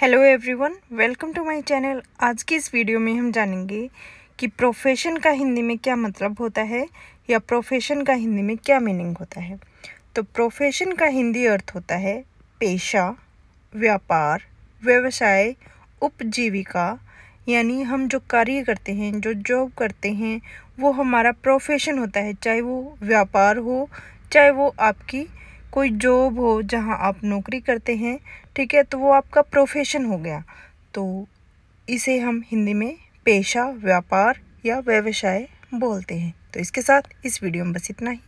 hello everyone welcome to my channel आज की इस वीडियो में हम जानेंगे कि प्रोफेशन का हिंदी में क्या मतलब होता है या प्रोफेशन का हिंदी में क्या मीनिंग होता है तो प्रोफेशन का हिंदी अर्थ होता है पेशा व्यापार व्यवसाय उपजीविका यानी हम जो कार्य करते हैं जो जॉब करते हैं वो हमारा प्रोफेशन होता है चाहे वो व्यापार हो चाहे वो आपकी कोई जॉब हो जहाँ आप नौकरी करते हैं ठीक है तो वो आपका प्रोफेशन हो गया तो इसे हम हिंदी में पेशा व्यापार या व्यवसाय बोलते हैं तो इसके साथ इस वीडियो में बस इतना ही